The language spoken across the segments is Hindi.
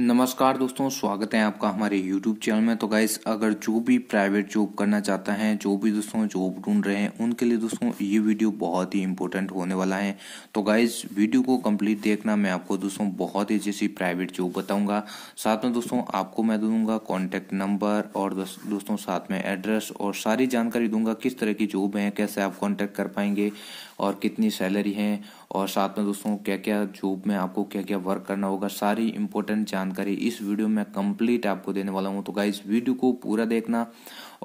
नमस्कार दोस्तों स्वागत है आपका हमारे YouTube चैनल में तो गाइस अगर जो भी प्राइवेट जॉब करना चाहता है जो भी दोस्तों जॉब ढूंढ रहे हैं उनके लिए दोस्तों ये वीडियो बहुत ही इंपॉर्टेंट होने वाला है तो गाइस वीडियो को कंप्लीट देखना मैं आपको दोस्तों बहुत ही जैसी प्राइवेट जॉब बताऊंगा साथ में दोस्तों आपको मैं दूंगा कॉन्टैक्ट नंबर और दोस्तों साथ में एड्रेस और सारी जानकारी दूंगा किस तरह की जॉब है कैसे आप कॉन्टैक्ट कर पाएंगे और कितनी सैलरी है और साथ में दोस्तों क्या क्या जॉब में आपको क्या क्या वर्क करना होगा सारी इंपॉर्टेंट जानकारी इस वीडियो में कंप्लीट आपको देने वाला हूँ तो गाइज वीडियो को पूरा देखना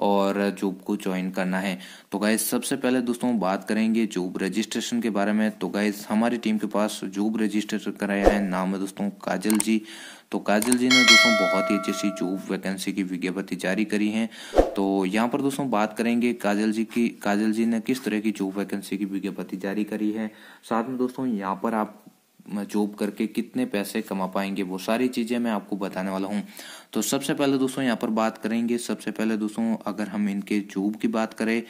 और जॉब को ज्वाइन करना है तो गाइज सबसे पहले दोस्तों बात करेंगे जॉब रजिस्ट्रेशन के बारे में तो गाइज हमारी टीम के पास जॉब रजिस्ट्रेशन कराया है नाम है दोस्तों काजल जी तो काजल जी ने दोस्तों बहुत ही अच्छी सी जॉब वैकेंसी की विज्ञप्ति जारी करी है तो यहाँ पर दोस्तों बात करेंगे काजल जी की काजल जी ने किस तरह की जॉब वैकेंसी की विज्ञप्ति जारी करी है साथ में दोस्तों यहाँ पर आप जॉब करके कितने पैसे कमा पाएंगे वो सारी चीज़ें मैं आपको बताने वाला हूँ तो सबसे पहले दोस्तों यहाँ पर बात करेंगे सबसे पहले दोस्तों अगर हम इनके जॉब की बात करें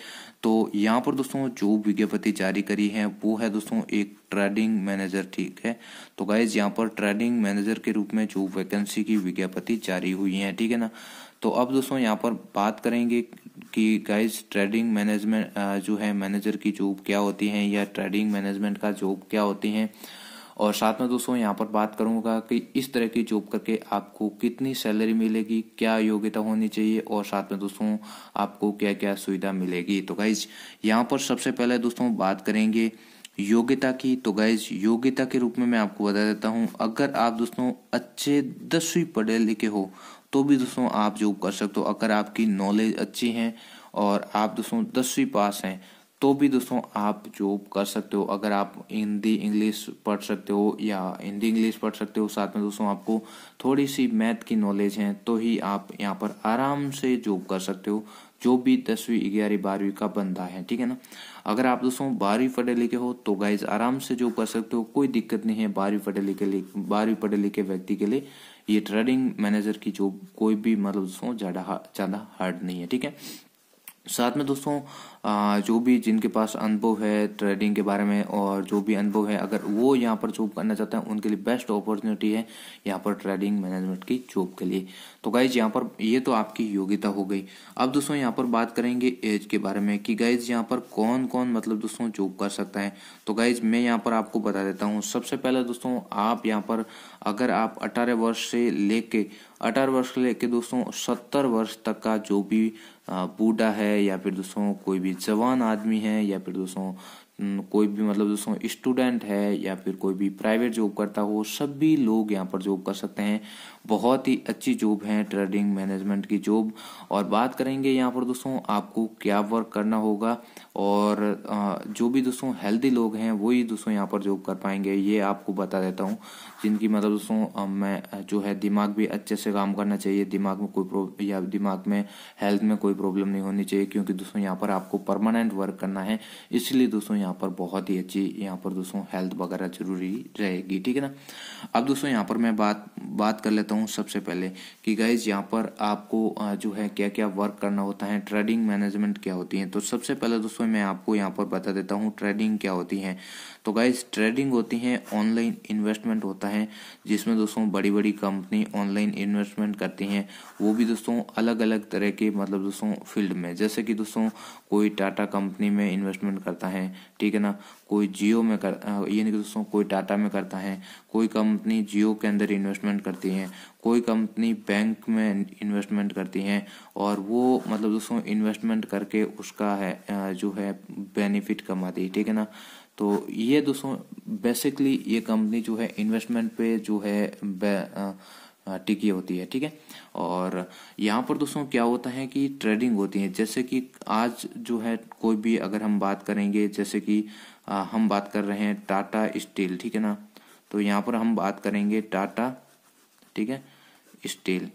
तो यहाँ पर दोस्तों जॉब विज्ञप्ति जारी करी है वो है दोस्तों एक ट्रेडिंग मैनेजर ठीक है तो गाइज यहाँ पर ट्रेडिंग मैनेजर के रूप में जॉब वैकेंसी की विज्ञप्ति जारी हुई है ठीक है ना तो अब दोस्तों यहाँ पर बात करेंगे कि गाइज ट्रेडिंग मैनेजमेंट जो है मैनेजर की जॉब क्या होती है या ट्रेडिंग मैनेजमेंट का जॉब क्या होती है और साथ में दोस्तों यहाँ पर बात करूंगा कि इस तरह की जॉब करके आपको कितनी सैलरी मिलेगी क्या योग्यता होनी चाहिए और साथ में दोस्तों आपको क्या क्या सुविधा मिलेगी तो गाइज यहाँ पर सबसे पहले दोस्तों बात करेंगे योग्यता की तो गाइज योग्यता के रूप में मैं आपको बता देता हूँ अगर आप दोस्तों अच्छे दसवीं पढ़े लिखे हो तो भी दोस्तों आप जॉब कर सकते हो अगर आपकी नॉलेज अच्छी है और आप दोस्तों दसवीं पास हैं तो भी दोस्तों आप जॉब कर सकते हो अगर आप हिंदी इंग्लिश पढ़ सकते हो या हिंदी इंग्लिश पढ़ सकते हो साथ में दोस्तों आपको थोड़ी सी मैथ की नॉलेज है तो ही आप यहाँ पर आराम से जॉब कर सकते हो जो भी दसवीं ग्यारहवीं बारहवीं का बंदा है ठीक है ना अगर आप दोस्तों बारहवीं पढ़े लिखे हो तो गाइज आराम से जॉब कर सकते हो कोई दिक्कत नहीं है बारहवीं पढ़े लिखे बारहवीं पढ़े लिखे व्यक्ति के लिए ये ट्रेडिंग मैनेजर की जॉब कोई भी मतलब दोस्तों ज़्यादा ज़्यादा हार्ड नहीं है ठीक है साथ में दोस्तों जो भी जिनके पास अनुभव है ट्रेडिंग के बारे में और जो भी अनुभव है अगर वो यहाँ पर जॉब करना चाहते हैं उनके लिए बेस्ट अपॉर्चुनिटी है यहाँ पर ट्रेडिंग मैनेजमेंट की जॉब के लिए तो गाइज यहाँ पर ये तो आपकी योग्यता हो गई अब दोस्तों यहाँ पर बात करेंगे एज के बारे में कि गाइज यहाँ पर कौन कौन मतलब दोस्तों जॉब कर सकता है तो गाइज मैं यहाँ पर आपको बता देता हूँ सबसे पहले दोस्तों आप यहाँ पर अगर आप अठारह वर्ष से लेके अठारह वर्ष लेके दोस्तों सत्तर वर्ष तक का जो भी बूढ़ा है या फिर दोस्तों कोई भी भी जवान आदमी हैं या फिर दोस्तों कोई भी मतलब दोस्तों स्टूडेंट है या फिर कोई भी प्राइवेट जॉब करता हो सभी लोग यहाँ पर जॉब कर सकते हैं बहुत ही अच्छी जॉब है ट्रेडिंग मैनेजमेंट की जॉब और बात करेंगे यहाँ पर दोस्तों आपको क्या वर्क करना होगा और जो भी दोस्तों हेल्दी लोग हैं वही दोस्तों यहाँ पर जॉब कर पाएंगे ये आपको बता देता हूँ जिनकी मतलब दोस्तों मैं जो है दिमाग भी अच्छे से काम करना चाहिए दिमाग में कोई या दिमाग में हेल्थ में कोई प्रॉब्लम नहीं होनी चाहिए क्योंकि दोस्तों यहाँ पर आपको परमानेंट वर्क करना है इसलिए दोस्तों यहाँ यहाँ पर बहुत ही अच्छी यहाँ पर दोस्तों हेल्थ वगैरह जरूरी रहेगी ठीक है ना अब दोस्तों यहाँ पर मैं बात बात कर लेता हूँ सबसे पहले कि गाइज यहाँ पर आपको जो है क्या क्या वर्क करना होता है ट्रेडिंग मैनेजमेंट क्या होती है तो सबसे पहले दोस्तों मैं आपको यहाँ पर बता देता हूँ ट्रेडिंग क्या होती है तो गाइज ट्रेडिंग होती है ऑनलाइन इन्वेस्टमेंट होता है जिसमें दोस्तों बड़ी बड़ी कंपनी ऑनलाइन इन्वेस्टमेंट करती हैं वो भी दोस्तों अलग अलग तरह के मतलब दोस्तों फील्ड में जैसे कि दोस्तों कोई टाटा कंपनी में इन्वेस्टमेंट करता है ठीक है ना कोई जियो में कर ये नहीं दोस्तों कोई टाटा में करता है कोई कंपनी जियो के अंदर इन्वेस्टमेंट करती है कोई कंपनी बैंक में इन्वेस्टमेंट करती है और वो मतलब दोस्तों इन्वेस्टमेंट करके उसका है जो है बेनिफिट कमाती है ठीक है ना तो ये दोस्तों बेसिकली ये कंपनी जो है इन्वेस्टमेंट पे जो है टिकी होती है ठीक है और यहाँ पर दोस्तों क्या होता है कि ट्रेडिंग होती है जैसे कि आज जो है कोई भी अगर हम बात करेंगे जैसे कि हम बात कर रहे हैं टाटा स्टील ठीक है ना तो यहाँ पर हम बात करेंगे टाटा ठीक है स्टील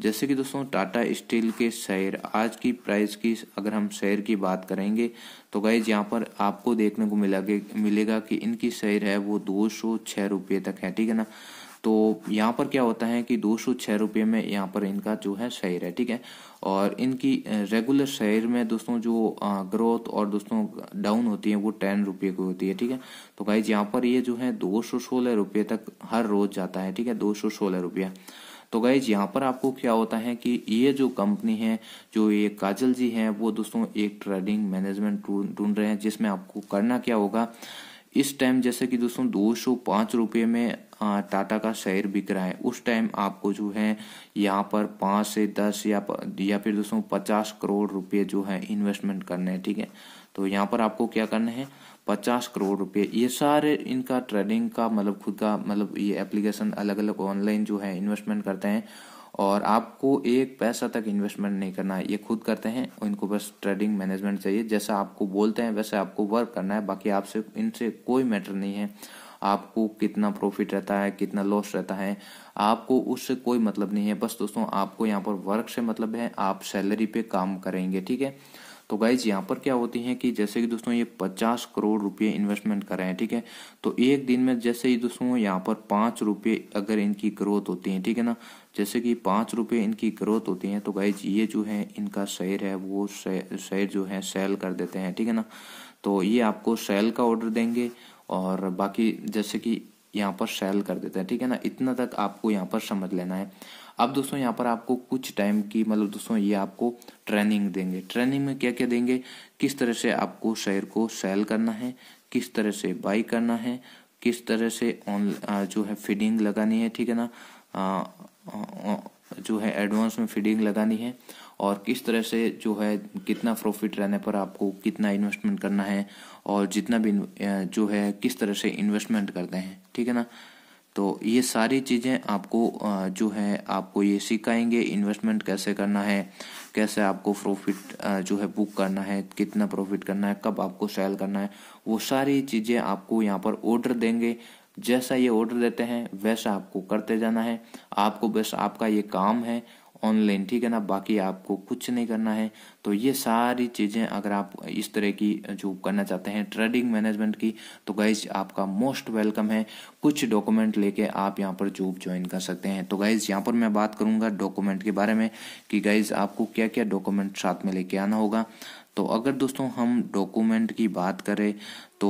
जैसे कि दोस्तों टाटा स्टील के शेयर आज की प्राइस की अगर हम शेयर की बात करेंगे तो गाइज यहाँ पर आपको देखने को मिला मिलेगा कि इनकी शेयर है वो दो सौ छह रुपये तक है ठीक है ना तो यहाँ पर क्या होता है कि दो सौ छः रुपये में यहाँ पर इनका जो है शेयर है ठीक है और इनकी रेगुलर शेयर में दोस्तों जो ग्रोथ और दोस्तों डाउन होती है वो टेन रुपये की होती है ठीक है तो गाइज यहाँ पर ये जो है दो सौ सोलह रुपये तक हर रोज जाता है ठीक है दो सौ सोलह रुपया तो गाइज यहाँ पर आपको क्या होता है कि ये जो कंपनी है जो ये काजल जी हैं वो दोस्तों एक ट्रेडिंग मैनेजमेंट ढूंढ रहे हैं जिसमें आपको करना क्या होगा इस टाइम जैसे कि दोस्तों दो सौ पांच रुपये में टाटा का शेयर बिक रहा है उस टाइम आपको जो है यहाँ पर पांच से दस या या फिर दोस्तों पचास करोड़ रुपये जो है इन्वेस्टमेंट करने हैं ठीक है तो यहाँ पर आपको क्या करना है पचास करोड़ रुपये ये सारे इनका ट्रेडिंग का मतलब खुद का मतलब ये एप्लीकेशन अलग अलग ऑनलाइन जो है इन्वेस्टमेंट करते हैं और आपको एक पैसा तक इन्वेस्टमेंट नहीं करना है ये खुद करते हैं और इनको बस ट्रेडिंग मैनेजमेंट चाहिए जैसा आपको बोलते हैं वैसे आपको वर्क करना है बाकी आपसे इनसे कोई मैटर नहीं है आपको कितना प्रॉफिट रहता है कितना लॉस रहता है आपको उससे कोई मतलब नहीं है बस दोस्तों आपको यहाँ पर वर्क से मतलब है आप सैलरी पे काम करेंगे ठीक है तो गाइज यहाँ पर क्या होती है कि जैसे कि दोस्तों ये पचास करोड़ रुपये इन्वेस्टमेंट कर रहे हैं ठीक है तो एक दिन में जैसे ही दोस्तों यहाँ पर पाँच रुपये अगर इनकी ग्रोथ होती है ठीक है ना जैसे कि पाँच रुपये इनकी ग्रोथ होती है तो गाइज ये जो है इनका शेयर है वो शेयर जो है सेल कर देते हैं ठीक है ना तो ये आपको सेल का ऑर्डर देंगे और बाकी जैसे कि यहाँ पर सेल कर देते हैं ठीक है ना इतना तक आपको यहाँ पर समझ लेना है अब दोस्तों यहाँ पर आपको कुछ टाइम की मतलब दोस्तों ये आपको ट्रेनिंग देंगे ट्रेनिंग में क्या क्या देंगे किस तरह से आपको शेयर को सेल करना है किस तरह से बाई करना है किस तरह से ऑन जो है फीडिंग लगानी है ठीक है ना जो है एडवांस में फीडिंग लगानी है और किस तरह से जो है कितना प्रॉफिट रहने पर आपको कितना इन्वेस्टमेंट करना है और जितना भी जो है किस तरह से इन्वेस्टमेंट करते हैं ठीक है ना तो ये सारी चीज़ें आपको जो है आपको ये सिखाएंगे इन्वेस्टमेंट कैसे करना है कैसे आपको प्रॉफिट जो है बुक करना है कितना प्रॉफिट करना है कब आपको सेल करना है वो सारी चीज़ें आपको यहाँ पर ऑर्डर देंगे जैसा ये ऑर्डर देते हैं वैसा आपको करते जाना है आपको बस आपका ये काम है ऑनलाइन ठीक है ना बाकी आपको कुछ नहीं करना है तो ये सारी चीज़ें अगर आप इस तरह की जो करना चाहते हैं ट्रेडिंग मैनेजमेंट की तो गाइज आपका मोस्ट वेलकम है कुछ डॉक्यूमेंट लेके आप यहाँ पर जॉब ज्वाइन कर सकते हैं तो गाइज यहाँ पर मैं बात करूंगा डॉक्यूमेंट के बारे में कि गाइज आपको क्या क्या डॉक्यूमेंट साथ में लेके आना होगा तो अगर दोस्तों हम डॉक्यूमेंट की बात करें तो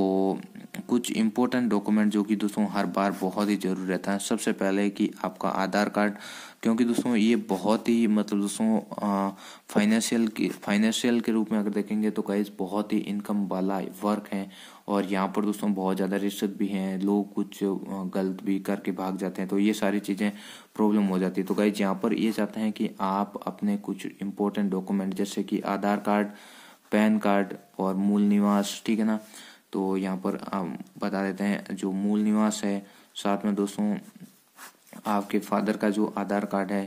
कुछ इम्पोर्टेंट डॉक्यूमेंट जो कि दोस्तों हर बार बहुत ही ज़रूरी रहता है सबसे पहले कि आपका आधार कार्ड क्योंकि दोस्तों ये बहुत ही मतलब दोस्तों फाइनेंशियल की फाइनेंशियल के रूप में अगर देखेंगे तो गाइज बहुत ही इनकम वाला वर्क है और यहाँ पर दोस्तों बहुत ज़्यादा रिश्वत भी हैं लोग कुछ गलत भी करके भाग जाते हैं तो ये सारी चीज़ें प्रॉब्लम हो जाती है तो गाइज यहाँ पर ये चाहते हैं कि आप अपने कुछ इम्पोर्टेंट डॉक्यूमेंट जैसे कि आधार कार्ड पैन कार्ड और मूल निवास ठीक है ना तो यहाँ पर बता देते हैं जो मूल निवास है साथ में दोस्तों आपके फादर का जो आधार कार्ड है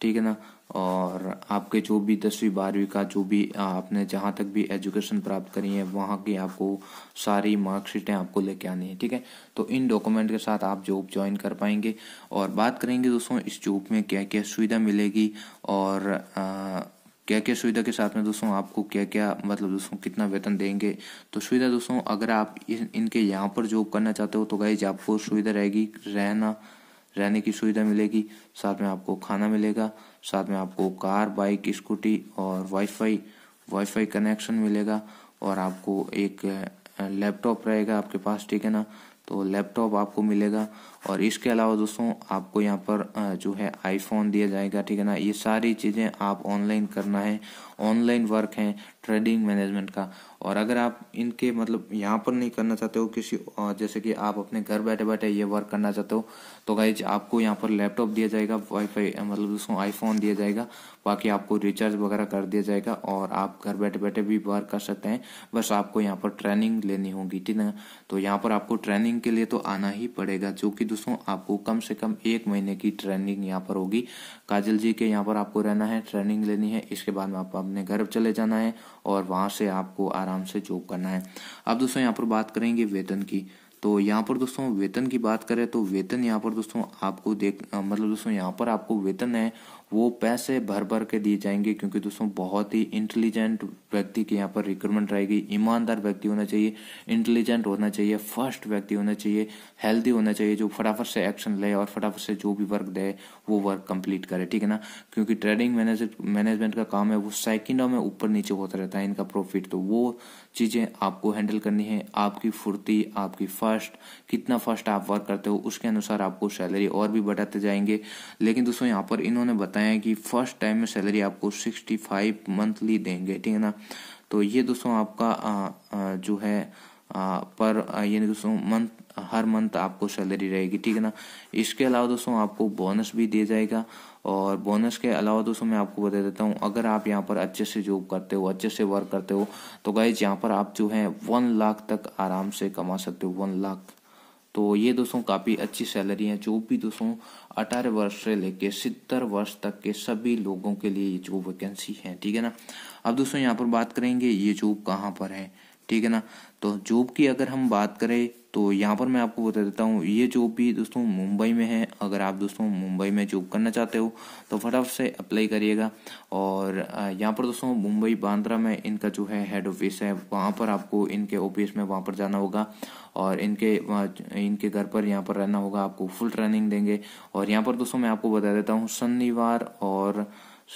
ठीक है ना और आपके जो भी दसवीं बारहवीं का जो भी आपने जहाँ तक भी एजुकेशन प्राप्त करी है वहाँ की आपको सारी मार्कशीटें आपको लेके आनी है ठीक है तो इन डॉक्यूमेंट के साथ आप जॉब ज्वाइन कर पाएंगे और बात करेंगे दोस्तों इस जॉब में क्या क्या सुविधा मिलेगी और आ, क्या क्या सुविधा के साथ में दोस्तों आपको क्या क्या मतलब दोस्तों कितना वेतन देंगे तो सुविधा दोस्तों अगर आप इनके यहाँ पर जॉब करना चाहते हो तो गाइज आपको सुविधा रहेगी रहना रहने की सुविधा मिलेगी साथ में आपको खाना मिलेगा साथ में आपको कार बाइक स्कूटी और वाईफाई वाईफाई कनेक्शन मिलेगा और आपको एक लैपटॉप रहेगा आपके पास ठीक है ना तो लैपटॉप आपको मिलेगा और इसके अलावा दोस्तों आपको यहाँ पर जो है आईफोन दिया जाएगा ठीक है ना ये सारी चीज़ें आप ऑनलाइन करना है ऑनलाइन वर्क है ट्रेडिंग मैनेजमेंट का और अगर आप इनके मतलब यहाँ पर नहीं करना चाहते हो किसी जैसे कि आप अपने घर बैठे बैठे ये वर्क करना चाहते हो तो गाइज आपको यहाँ पर लैपटॉप दिया जाएगा वाईफाई मतलब दोस्तों आईफोन दिया जाएगा बाकी आपको रिचार्ज वगैरह कर दिया जाएगा और आप घर बैठे बैठे भी वर्क कर सकते हैं बस आपको यहाँ पर ट्रेनिंग लेनी होगी ठीक है तो यहाँ पर आपको ट्रेनिंग के लिए तो आना ही पड़ेगा जो कि दोस्तों आपको कम से कम एक महीने की ट्रेनिंग यहाँ पर होगी काजल जी के यहाँ पर आपको रहना है ट्रेनिंग लेनी है इसके बाद में आप अपने घर चले जाना है और वहां से आपको आराम से जॉब करना है अब दोस्तों यहाँ पर बात करेंगे वेतन की तो यहाँ पर दोस्तों वेतन की बात करें तो वेतन यहाँ पर दोस्तों आपको देख मतलब दोस्तों यहाँ पर आपको वेतन है वो पैसे भर भर के दिए जाएंगे क्योंकि दोस्तों बहुत ही इंटेलिजेंट व्यक्ति की यहाँ पर रिक्रूटमेंट रहेगी ईमानदार व्यक्ति होना चाहिए इंटेलिजेंट होना चाहिए फर्स्ट व्यक्ति होना चाहिए हेल्दी होना चाहिए जो फटाफट से एक्शन ले और फटाफट से जो भी वर्क दे वो वर्क कंप्लीट करे ठीक है ना क्योंकि ट्रेडिंग मैनेजमेंट का काम है वो सेकेंडों में ऊपर नीचे होता रहता है इनका प्रॉफिट तो वो चीज़ें आपको हैंडल करनी है आपकी फुर्ती आपकी फर्स्ट कितना फर्स्ट आप वर्क करते हो उसके अनुसार आपको सैलरी और भी बढ़ाते जाएंगे लेकिन दोस्तों यहाँ पर इन्होंने बताया कि फर्स्ट टाइम में सैलरी आपको सिक्सटी फाइव मंथली देंगे ठीक है ना तो ये दोस्तों आपका आ, आ, जो है आ, पर यानी दोस्तों मंथ हर मंथ आपको सैलरी रहेगी ठीक है ना इसके अलावा दोस्तों आपको बोनस भी दिया जाएगा और बोनस के अलावा दोस्तों मैं आपको बता देता हूँ अगर आप यहाँ पर अच्छे से जॉब करते हो अच्छे से वर्क करते हो तो गाइज यहाँ पर आप जो है वन लाख तक आराम से कमा सकते हो वन लाख तो ये दोस्तों काफ़ी अच्छी सैलरी है जो भी दोस्तों अठारह वर्ष से लेके सत्तर वर्ष तक के सभी लोगों के लिए ये जो वैकेंसी है ठीक है ना अब दोस्तों यहाँ पर बात करेंगे ये जॉब कहाँ पर है ठीक है ना तो जॉब की अगर हम बात करें तो यहाँ पर मैं आपको बता देता हूँ ये जॉब भी दोस्तों मुंबई में है अगर आप दोस्तों मुंबई में जॉब करना चाहते हो तो फटाफट से अप्लाई करिएगा और यहाँ पर दोस्तों मुंबई बांद्रा में इनका जो है हेड ऑफिस है वहाँ पर आपको इनके ऑफिस में वहाँ पर जाना होगा और इनके इनके घर पर यहाँ पर रहना होगा आपको फुल ट्रेनिंग देंगे और यहाँ पर दोस्तों मैं आपको बता देता हूँ शनिवार और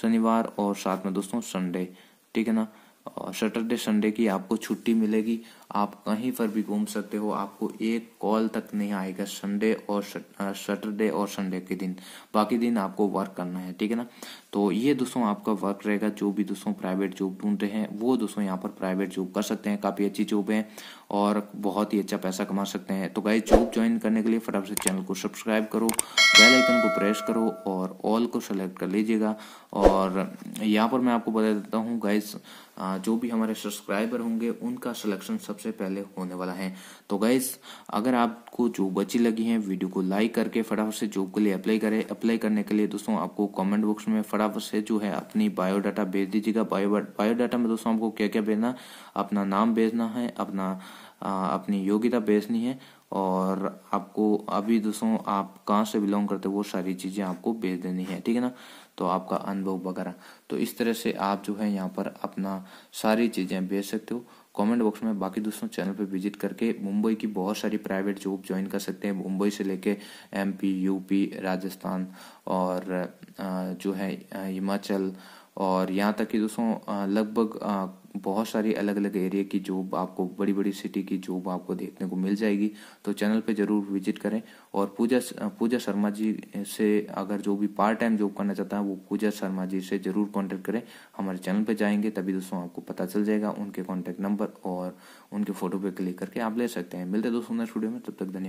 शनिवार और साथ में दोस्तों संडे ठीक है ना सैटरडे संडे की आपको छुट्टी मिलेगी आप कहीं पर भी घूम सकते हो आपको एक कॉल तक नहीं आएगा संडे और सैटरडे और संडे के दिन बाकी दिन आपको वर्क करना है ठीक है ना तो ये दोस्तों आपका वर्क रहेगा जो भी दोस्तों प्राइवेट जॉब ढूंढ रहे हैं वो दोस्तों यहाँ पर प्राइवेट जॉब कर सकते हैं काफ़ी अच्छी जॉब है और बहुत ही अच्छा पैसा कमा सकते हैं तो गाइज जॉब ज्वाइन करने के लिए फटाफट से चैनल को सब्सक्राइब करो बेल आइकन को प्रेस करो और ऑल को सेलेक्ट कर लीजिएगा और यहाँ पर मैं आपको बता देता हूँ गाइज जो भी हमारे सब्सक्राइबर होंगे उनका सिलेक्शन सबसे पहले होने वाला है तो गाइज अगर आपको जॉब अच्छी लगी है वीडियो को लाइक करके फटाफट से जॉब के लिए अप्लाई करें अप्लाई करने के लिए दोस्तों आपको कमेंट बॉक्स में फटाफट से जो है अपनी बायोडाटा भेज दीजिएगा बायोडाटा में दोस्तों आपको क्या क्या भेजना अपना नाम भेजना है अपना अपनी योग्यता बेचनी है और आपको अभी दोस्तों आप कहाँ से बिलोंग करते हो वो सारी चीज़ें आपको बेच देनी है ठीक है ना तो आपका अनुभव वगैरह तो इस तरह से आप जो है यहाँ पर अपना सारी चीज़ें बेच सकते हो कमेंट बॉक्स में बाकी दोस्तों चैनल पर विजिट करके मुंबई की बहुत सारी प्राइवेट जॉब ज्वाइन कर सकते हैं मुंबई से लेके एमपी यूपी राजस्थान और जो है हिमाचल और यहाँ तक कि दोस्तों लगभग बहुत सारी अलग अलग एरिया की जॉब आपको बड़ी बड़ी सिटी की जॉब आपको देखने को मिल जाएगी तो चैनल पे जरूर विजिट करें और पूजा पूजा शर्मा जी से अगर जो भी पार्ट टाइम जॉब करना चाहता है वो पूजा शर्मा जी से जरूर कांटेक्ट करें हमारे चैनल पे जाएंगे तभी दोस्तों आपको पता चल जाएगा उनके कॉन्टेक्ट नंबर और उनके फोटो पे क्लिक करके आप ले सकते हैं मिलते दोस्तों स्टूडियो में तब तक धन्यवाद